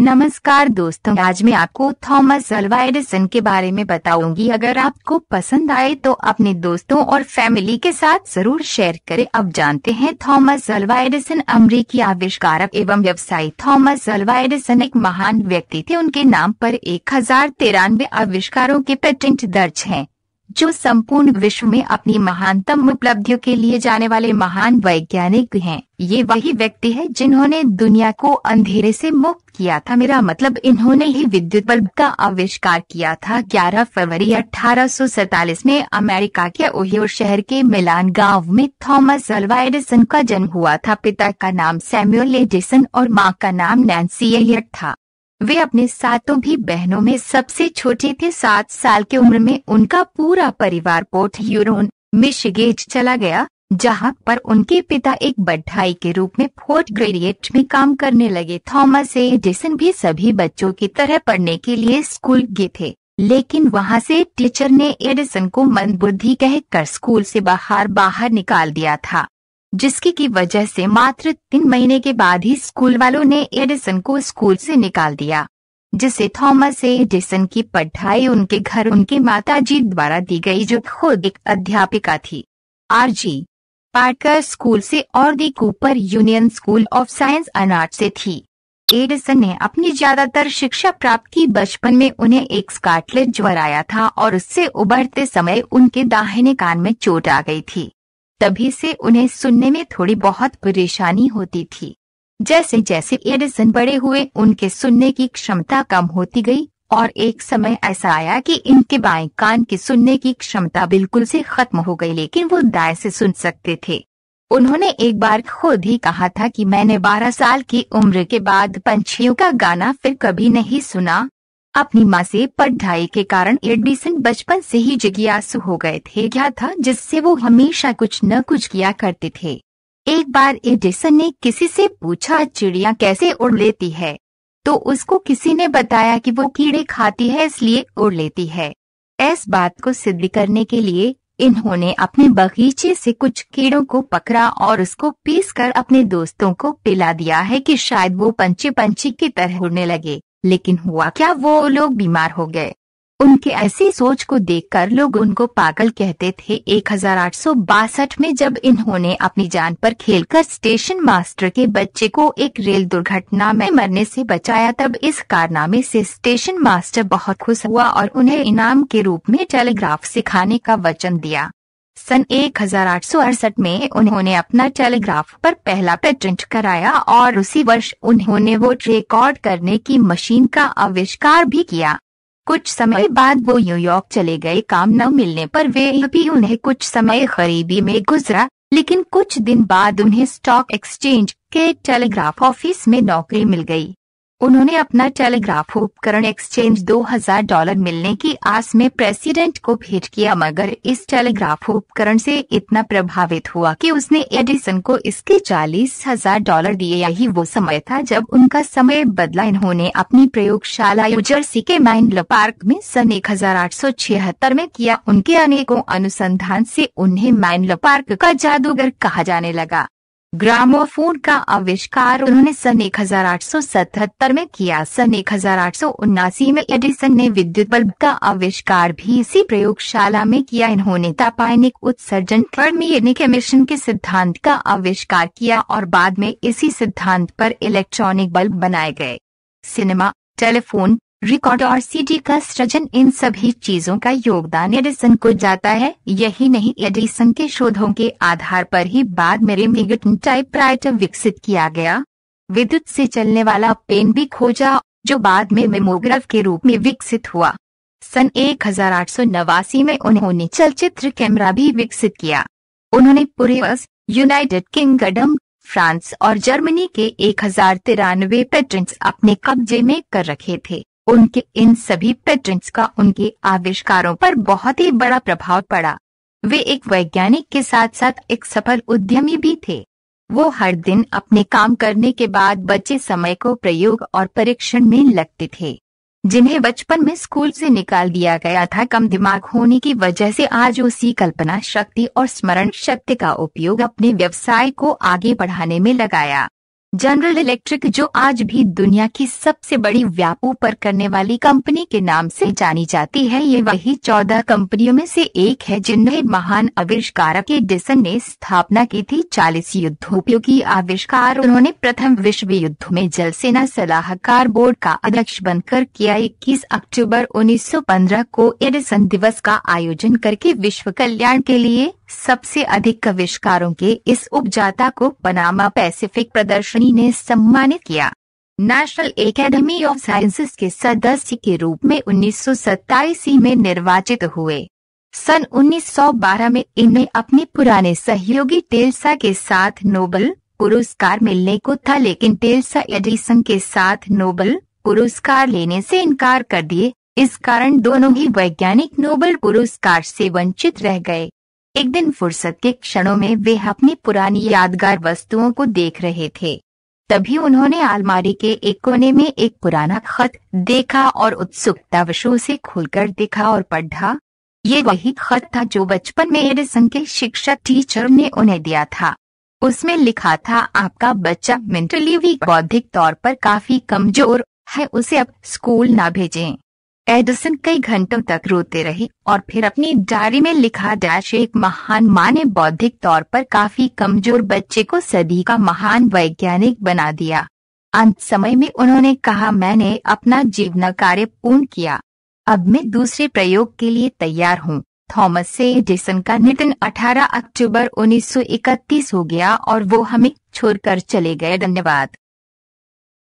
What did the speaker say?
नमस्कार दोस्तों आज मैं आपको थॉमस अल्वा एडिसन के बारे में बताऊंगी अगर आपको पसंद आए तो अपने दोस्तों और फैमिली के साथ जरूर शेयर करें अब जानते हैं थॉमस अल्वा एडिसन अमरीकी आविष्कारक एवं व्यवसायी थॉमस अल्वा एडिसन एक महान व्यक्ति थे उनके नाम पर एक हजार तिरानवे आविष्कारों के पेटेंट दर्ज हैं जो संपूर्ण विश्व में अपनी महानतम उपलब्धियों के लिए जाने वाले महान वैज्ञानिक हैं। ये वही व्यक्ति है जिन्होंने दुनिया को अंधेरे से मुक्त किया था मेरा मतलब इन्होंने ही विद्युत बल्ब का आविष्कार किया था 11 फरवरी अठारह में अमेरिका के ओहियो शहर के मिलान गांव में थॉमस अल्वा एडिसन का जन्म हुआ था पिता का नाम सैम्यूल एडिसन और माँ का नाम नैन्सी एलियट था वे अपने सातों भी बहनों में सबसे छोटे थे सात साल की उम्र में उनका पूरा परिवार पोर्ट यूरोन मिशिगेज चला गया जहां पर उनके पिता एक बढ़ाई के रूप में फोर्ट ग्रेडिएट में काम करने लगे थॉमस एडिसन भी सभी बच्चों की तरह पढ़ने के लिए स्कूल गए थे लेकिन वहां से टीचर ने एडिसन को मंदबुद्धि कहकर स्कूल से बाहर बाहर निकाल दिया था जिसकी की वजह से मात्र तीन महीने के बाद ही स्कूल वालों ने एडिसन को स्कूल से निकाल दिया जिसे थॉमस एडिसन की पढ़ाई उनके घर उनके माताजी द्वारा दी गई जो खुद एक अध्यापिका थी आरजी पार्कर स्कूल से और the Cooper Union school of science and art से थी एडिसन ने अपनी ज्यादातर शिक्षा प्राप्त की बचपन में उन्हें एक स्काटलेट ज्वर आया था और उससे उबरते समय उनके दाहिने कान में चोट आ गई थी तभी से उन्हें सुनने में थोड़ी बहुत परेशानी होती थी जैसे जैसे एडिसन बड़े हुए उनके सुनने की क्षमता कम होती गई और एक समय ऐसा आया कि इनके बाएं कान की सुनने की क्षमता बिल्कुल से खत्म हो गई लेकिन वो दाएं से सुन सकते थे उन्होंने एक बार खुद ही कहा था कि मैंने 12 साल की उम्र के बाद पंछियों का गाना फिर कभी नहीं सुना अपनी माँ से पढ़ाई के कारण एडिसन बचपन से ही जिज्ञासु हो गए थे क्या था जिससे वो हमेशा कुछ न कुछ किया करते थे एक बार एडिसन ने किसी से पूछा चिड़िया कैसे उड़ लेती है तो उसको किसी ने बताया कि वो कीड़े खाती है इसलिए उड़ लेती है इस बात को सिद्ध करने के लिए इन्होंने अपने बगीचे से कुछ कीड़ों को पकड़ा और उसको पीसकर अपने दोस्तों को पिला दिया है कि शायद वो पंची पंची की तरह उड़ने लगे लेकिन हुआ क्या वो लोग बीमार हो गए उनके ऐसी सोच को देखकर लोग उनको पागल कहते थे एक में जब इन्होंने अपनी जान पर खेलकर स्टेशन मास्टर के बच्चे को एक रेल दुर्घटना में मरने से बचाया तब इस कारनामे से स्टेशन मास्टर बहुत खुश हुआ और उन्हें इनाम के रूप में टेलीग्राफ सिखाने का वचन दिया सन एक में उन्होंने अपना टेलीग्राफ पर पहला पेटेंट कराया और उसी वर्ष उन्होंने वो रिकॉर्ड करने की मशीन का आविष्कार भी किया कुछ समय बाद वो न्यूयॉर्क चले गए काम न मिलने पर वे भी उन्हें कुछ समय गरीबी में गुजरा लेकिन कुछ दिन बाद उन्हें स्टॉक एक्सचेंज के टेलीग्राफ ऑफिस में नौकरी मिल गई उन्होंने अपना टेलीग्राफ उपकरण एक्सचेंज 2000 डॉलर मिलने की आस में प्रेसिडेंट को भेंट किया मगर इस टेलीग्राफ उपकरण से इतना प्रभावित हुआ कि उसने एडिसन को इसके चालीस हजार डॉलर दिए यही वो समय था जब उनका समय बदला इन्होंने अपनी प्रयोगशाला जर्सी के माइंडल पार्क में सन एक में किया उनके अनेकों अनुसंधान से उन्हें माइंडल पार्क का जादूगर कहा जाने लगा ग्रामोफोन का आविष्कार उन्होंने सन एक में किया सन एक में एडिसन ने विद्युत बल्ब का आविष्कार भी इसी प्रयोगशाला में किया इन्होंने तापायनिक उत्सर्जन के मिशन के सिद्धांत का आविष्कार किया और बाद में इसी सिद्धांत पर इलेक्ट्रॉनिक बल्ब बनाए गए सिनेमा टेलीफोन रिकॉर्ड और सीडी का सृजन इन सभी चीजों का योगदान एडिसन को जाता है यही नहीं एडिसन के शोधों के आधार पर ही बाद में रेमिगटन राइटर विकसित किया गया विद्युत से चलने वाला पेन भी खोजा जो बाद में मेमोग्राफ के रूप में विकसित हुआ सन एक में उन्होंने चलचित्र कैमरा भी विकसित किया उन्होंने पूरे यूनाइटेड किंगडम फ्रांस और जर्मनी के एक हजार तिरानवे पेटेंट्स अपने कब्जे में कर रखे थे उनके इन सभी पेटेंट्स का उनके आविष्कारों पर बहुत ही बड़ा प्रभाव पड़ा वे एक वैज्ञानिक के साथ साथ एक सफल उद्यमी भी थे वो हर दिन अपने काम करने के बाद बचे समय को प्रयोग और परीक्षण में लगते थे जिन्हें बचपन में स्कूल से निकाल दिया गया था कम दिमाग होने की वजह से आज उसी कल्पना शक्ति और स्मरण शक्ति का उपयोग अपने व्यवसाय को आगे बढ़ाने में लगाया जनरल इलेक्ट्रिक जो आज भी दुनिया की सबसे बड़ी व्यापू पर करने वाली कंपनी के नाम से जानी जाती है ये वही चौदह कंपनियों में से एक है जिन्हें महान के एडिसन ने स्थापना की थी चालीस की आविष्कार उन्होंने प्रथम विश्व युद्ध में जल सेना सलाहकार बोर्ड का अध्यक्ष बनकर किया इक्कीस अक्टूबर उन्नीस को एडिसन दिवस का आयोजन करके विश्व कल्याण के लिए सबसे अधिक आविष्कारों के इस उपजाता को पनामा पैसिफिक प्रदर्शनी ने सम्मानित किया नेशनल एकेडमी ऑफ साइंसेस के सदस्य के रूप में उन्नीस में निर्वाचित हुए सन 1912 में इन्हें अपने पुराने सहयोगी टेल्सा के साथ नोबल पुरस्कार मिलने को था लेकिन टेल्सा एडिसन के साथ नोबल पुरस्कार लेने से इनकार कर दिए इस कारण दोनों ही वैज्ञानिक नोबल पुरस्कार से वंचित रह गए एक दिन फुर्सत के क्षणों में वे अपनी पुरानी यादगार वस्तुओं को देख रहे थे तभी उन्होंने अलमारी के एक कोने में एक पुराना खत देखा और उत्सुकता वशो से खुलकर देखा और पढ़ा ये वही खत था जो बचपन में एडिसन के शिक्षक टीचर ने उन्हें दिया था उसमें लिखा था आपका बच्चा मेंटली भी बौद्धिक तौर पर काफी कमजोर है उसे अब स्कूल ना भेजें एडिसन कई घंटों तक रोते रहे और फिर अपनी डायरी में लिखा डैश एक महान माँ ने बौद्धिक तौर पर काफी कमजोर बच्चे को सदी का महान वैज्ञानिक बना दिया अंत समय में उन्होंने कहा मैंने अपना जीवन कार्य पूर्ण किया अब मैं दूसरे प्रयोग के लिए तैयार हूँ थॉमस से एडिसन का निधन 18 अक्टूबर 1931 हो गया और वो हमें छोड़कर चले गए धन्यवाद